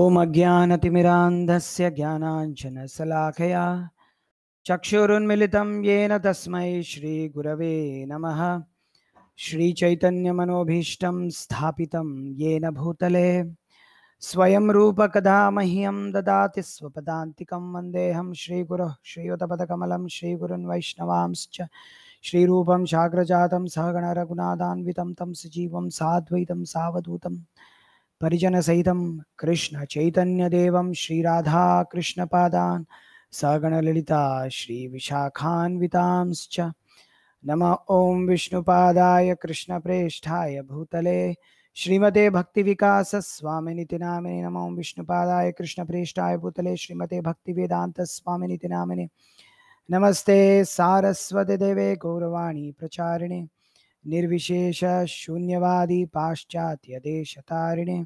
ॐ अज्ञानतिमिरान्धस्य ज्ञानाञ्जनशलाखया चक्षुरुन्मिलितं येन तस्मै श्रीगुरवे नमः श्रीचैतन्यमनोभीष्टं स्थापितं येन भूतले स्वयं रूपकदा मह्यं ददाति स्वपदान्तिकं वन्देऽहं श्रीगुरुः श्रीयुतपदकमलं श्रीगुरुन् वैष्णवांश्च श्रीरूपं साग्रजातं सहगणरघुनादान्वितं तं सजीवं साद्वैतं सावधूतं सहित कृष्ण परिजनसहितं कृष्णचैतन्यदेवं ललिता श्री श्रीविशाखान्वितांश्च नम ओं विष्णुपादाय प्रेष्ठा भूतले श्रीमते भक्तिविकासस्वामिनिति नामिने ओं विष्णुपादाय कृष्णप्रेष्ठाय भूतले श्रीमते भक्तिवेदान्तस्वामिनिति नामिने नमस्ते देवे गौरवाणी प्रचारिणे निर्विशेष शून्यवादी पाश्चात्य देश तारिणे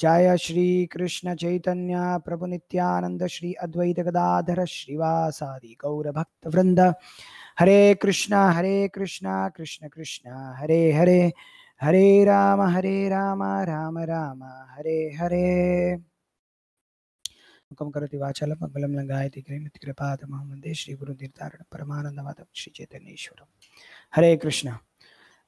जय श्री कृष्ण चैतन्य प्रभु नित्यानंद श्री अद्वैत गदाधर श्रीवासादि गौर भक्त वृंद हरे कृष्ण हरे कृष्ण कृष्ण कृष्ण हरे हरे हरे राम हरे राम राम राम हरे हरे ముఖం కరోతి వాచాల మంగళం లంగాయతి క్రీమితి కృపాద మహమందే శ్రీ గురు నిర్ధారణ పరమానందమాధవ Shri చైతన్యేశ్వరం Hare Krishna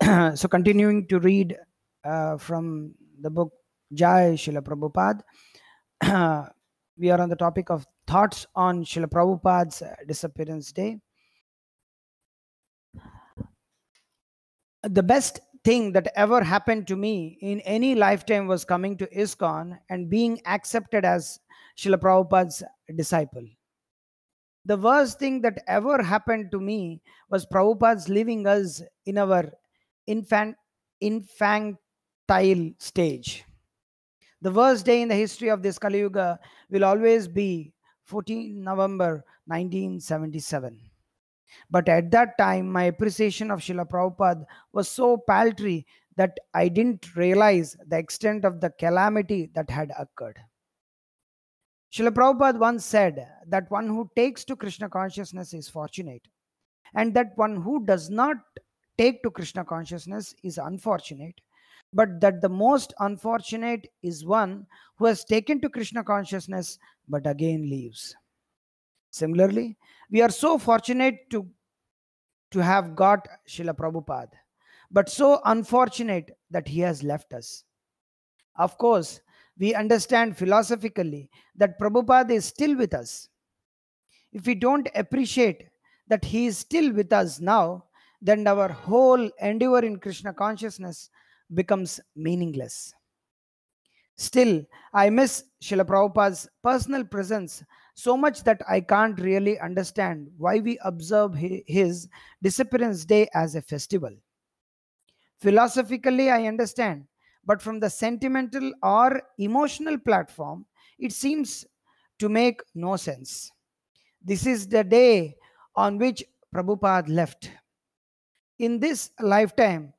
so continuing to read uh, from the book Jai Srila Prabhupada, we are on the topic of thoughts on Srila Prabhupada's uh, disappearance day. The best thing that ever happened to me in any lifetime was coming to ISKCON and being accepted as Srila Prabhupada's disciple. The worst thing that ever happened to me was Prabhupada's leaving us in our infant, infantile stage. The worst day in the history of this Kali Yuga will always be 14 November 1977. But at that time, my appreciation of Srila Prabhupada was so paltry that I didn't realize the extent of the calamity that had occurred. Srila Prabhupada once said that one who takes to Krishna consciousness is fortunate, and that one who does not take to Krishna consciousness is unfortunate, but that the most unfortunate is one who has taken to Krishna consciousness but again leaves. Similarly, we are so fortunate to, to have got Srila Prabhupada, but so unfortunate that he has left us. Of course, we understand philosophically that Prabhupada is still with us. If we don't appreciate that he is still with us now, then our whole endeavor in Krishna consciousness becomes meaningless. Still, I miss Srila Prabhupada's personal presence so much that I can't really understand why we observe his disappearance day as a festival. Philosophically, I understand, but from the sentimental or emotional platform, it seems to make no sense. This is the day on which Prabhupada left in this lifetime,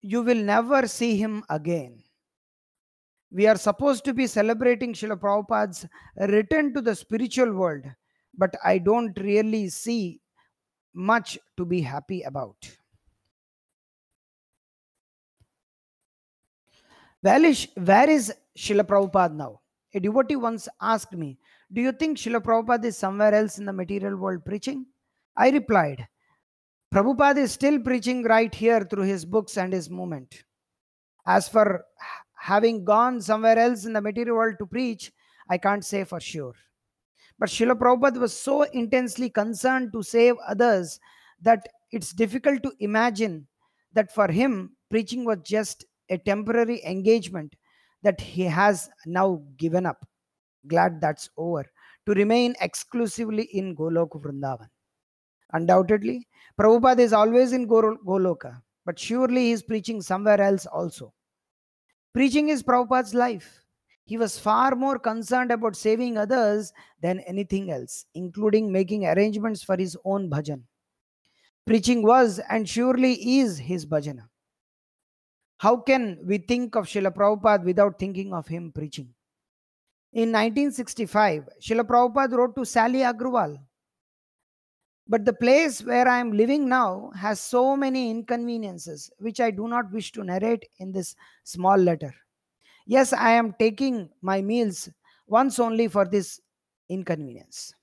you will never see him again. We are supposed to be celebrating Srila Prabhupada's return to the spiritual world, but I don't really see much to be happy about. Where is, where is Srila Prabhupada now? A devotee once asked me, Do you think Srila Prabhupada is somewhere else in the material world preaching? I replied, Prabhupada is still preaching right here through his books and his movement. As for having gone somewhere else in the material world to preach, I can't say for sure. But Srila Prabhupada was so intensely concerned to save others that it's difficult to imagine that for him, preaching was just a temporary engagement that he has now given up. Glad that's over. To remain exclusively in Goloka Vrindavan. Undoubtedly, Prabhupada is always in Goloka, but surely he is preaching somewhere else also. Preaching is Prabhupada's life. He was far more concerned about saving others than anything else, including making arrangements for his own bhajan. Preaching was and surely is his bhajana. How can we think of Srila Prabhupada without thinking of him preaching? In 1965, Srila Prabhupada wrote to Sally Agrawal, but the place where I am living now has so many inconveniences, which I do not wish to narrate in this small letter. Yes, I am taking my meals once only for this inconvenience.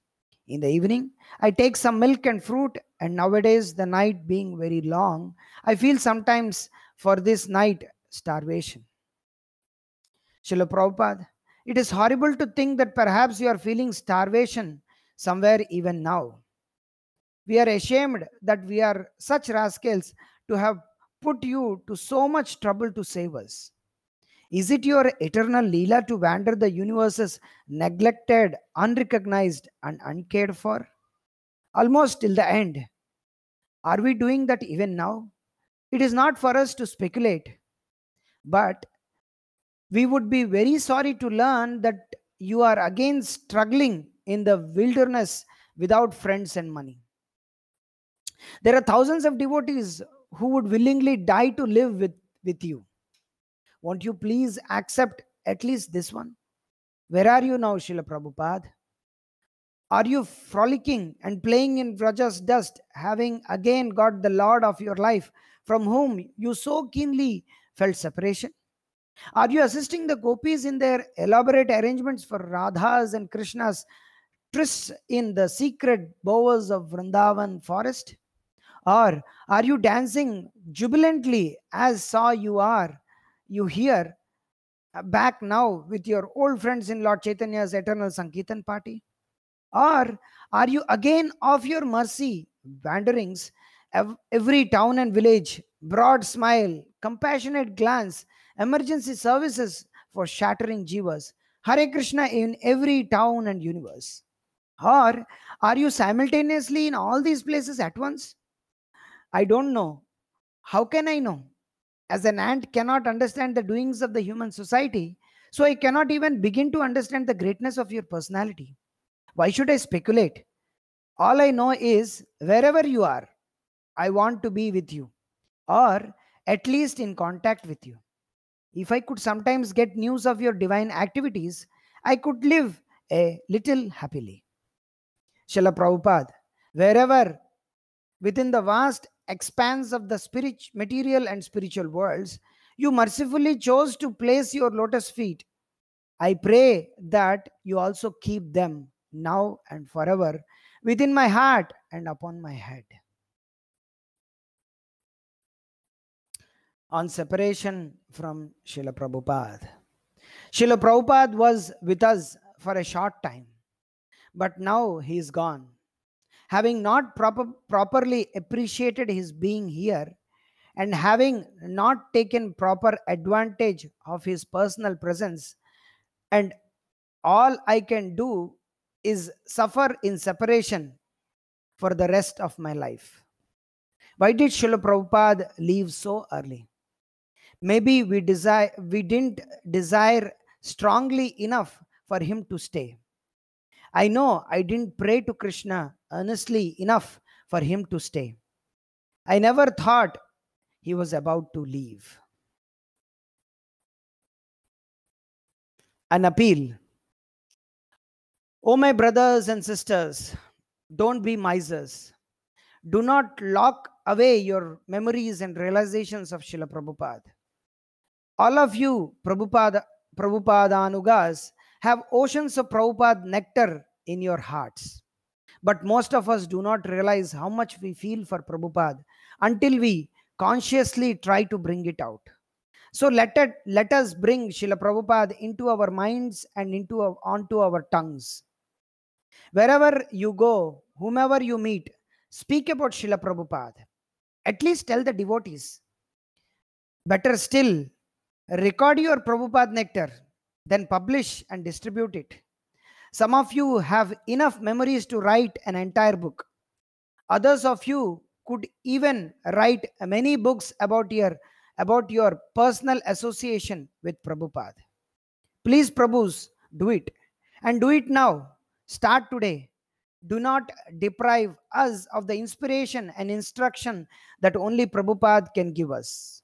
In the evening, I take some milk and fruit, and nowadays, the night being very long, I feel sometimes for this night starvation. Srila Prabhupada, it is horrible to think that perhaps you are feeling starvation somewhere even now. We are ashamed that we are such rascals to have put you to so much trouble to save us. Is it your eternal Leela to wander the universes neglected, unrecognized, and uncared for? Almost till the end. Are we doing that even now? It is not for us to speculate, but we would be very sorry to learn that you are again struggling in the wilderness without friends and money. There are thousands of devotees who would willingly die to live with, with you. Won't you please accept at least this one? Where are you now, Srila Prabhupada? Are you frolicking and playing in Raja's dust, having again got the Lord of your life from whom you so keenly felt separation? Are you assisting the gopis in their elaborate arrangements for Radhas and Krishnas trysts in the secret bowers of Vrindavan forest? Or are you dancing jubilantly as saw you are, you here, uh, back now with your old friends in Lord Chaitanya's eternal Sankirtan party? Or are you again of your mercy wanderings, every town and village, broad smile, compassionate glance, emergency services for shattering jivas, Hare Krishna in every town and universe? Or are you simultaneously in all these places at once? I don't know. How can I know? As an ant cannot understand the doings of the human society, so I cannot even begin to understand the greatness of your personality. Why should I speculate? All I know is wherever you are, I want to be with you or at least in contact with you. If I could sometimes get news of your divine activities, I could live a little happily. Srila Prabhupada, wherever within the vast expanse of the spirit, material and spiritual worlds, you mercifully chose to place your lotus feet. I pray that you also keep them now and forever within my heart and upon my head. On separation from Srila Prabhupada. Srila Prabhupada was with us for a short time, but now he is gone having not proper, properly appreciated his being here and having not taken proper advantage of his personal presence and all i can do is suffer in separation for the rest of my life why did Srila Prabhupada leave so early? Maybe we desire we didn't desire strongly enough for him to stay. I know I didn't pray to Krishna earnestly enough for him to stay. I never thought he was about to leave. An appeal. Oh, my brothers and sisters, don't be misers. Do not lock away your memories and realizations of Srila Prabhupada. All of you, Prabhupada, Prabhupada Anugas, have oceans of Prabhupada nectar in your hearts. But most of us do not realize how much we feel for Prabhupada until we consciously try to bring it out. So let, it, let us bring Srila Prabhupada into our minds and into onto our tongues. Wherever you go, whomever you meet, speak about Srila Prabhupada. At least tell the devotees. Better still, record your Prabhupada nectar, then publish and distribute it. Some of you have enough memories to write an entire book. Others of you could even write many books about your, about your personal association with Prabhupada. Please, Prabhus, do it. And do it now. Start today. Do not deprive us of the inspiration and instruction that only Prabhupada can give us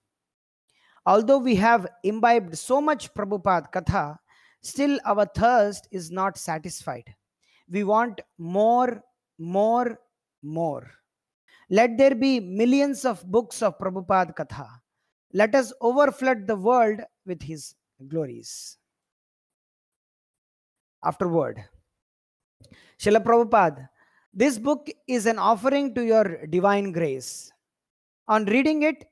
although we have imbibed so much Prabhupada Katha, still our thirst is not satisfied. We want more, more, more. Let there be millions of books of Prabhupada Katha. Let us overflood the world with his glories. Afterward, Srila Prabhupada, this book is an offering to your divine grace. On reading it,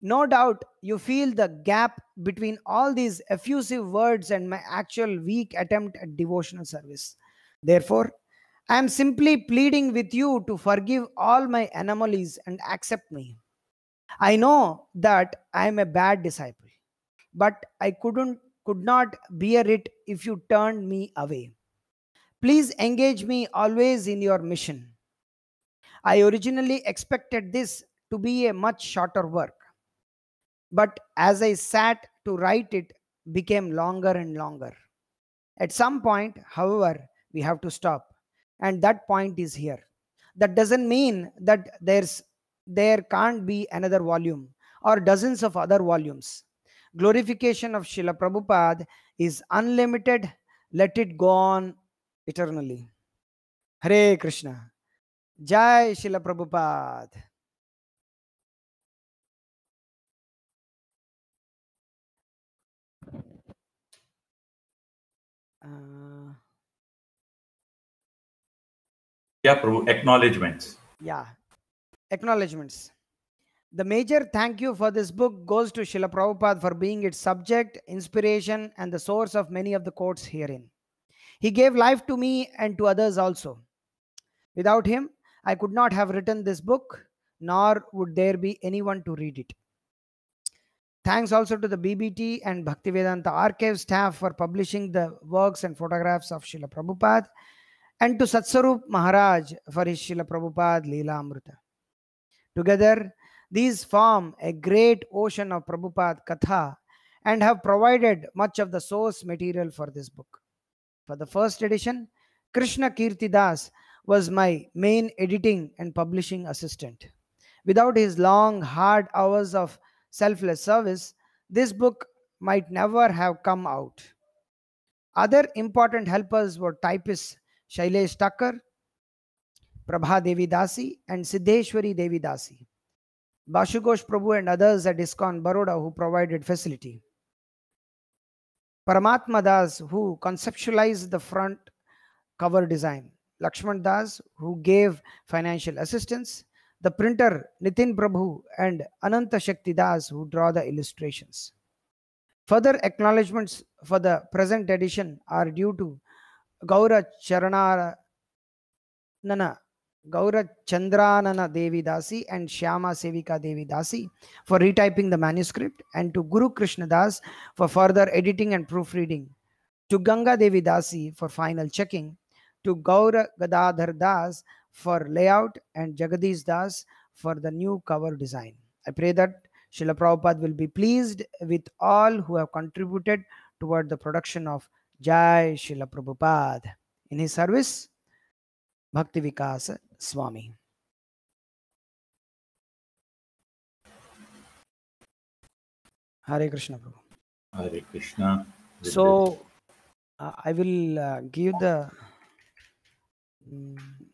no doubt you feel the gap between all these effusive words and my actual weak attempt at devotional service. Therefore, I am simply pleading with you to forgive all my anomalies and accept me. I know that I am a bad disciple, but I couldn't could not bear it if you turned me away. Please engage me always in your mission. I originally expected this to be a much shorter work. But as I sat to write it, became longer and longer. At some point, however, we have to stop. And that point is here. That doesn't mean that there's there can't be another volume or dozens of other volumes. Glorification of Srila Prabhupada is unlimited. Let it go on eternally. Hare Krishna. Jai Srila Prabhupada. Uh, yeah, Prabhu, acknowledgements. Yeah, acknowledgements. The major thank you for this book goes to Srila Prabhupada for being its subject, inspiration, and the source of many of the quotes herein. He gave life to me and to others also. Without him, I could not have written this book, nor would there be anyone to read it. Thanks also to the BBT and Bhaktivedanta Archive staff for publishing the works and photographs of Srila Prabhupada and to Satsarup Maharaj for his Srila Prabhupada Leela Amrita. Together, these form a great ocean of Prabhupada Katha and have provided much of the source material for this book. For the first edition, Krishna Kirti Das was my main editing and publishing assistant. Without his long, hard hours of selfless service, this book might never have come out. Other important helpers were typists Shailesh Tucker, Prabha Devi Dasi, and Siddeshwari Devi Dasi. Bashugosh Prabhu and others at ISKCON Baroda who provided facility. Paramatma Das who conceptualized the front cover design. Lakshman Das who gave financial assistance the printer Nitin Prabhu and Ananta Shakti Das who draw the illustrations. Further acknowledgements for the present edition are due to Gaura Nana Gaura Chandranana Devi Dasi and Shyama Sevika Devi Dasi for retyping the manuscript and to Guru Krishna Das for further editing and proofreading, to Ganga Devi Dasi for final checking, to Gaura Gadadhar Das for layout and Jagadish Das for the new cover design. I pray that Srila Prabhupada will be pleased with all who have contributed toward the production of Jai Srila Prabhupada. In his service, Bhakti Vikas Swami. Hare Krishna Prabhu. Hare Krishna. So, uh, I will uh, give the. Um,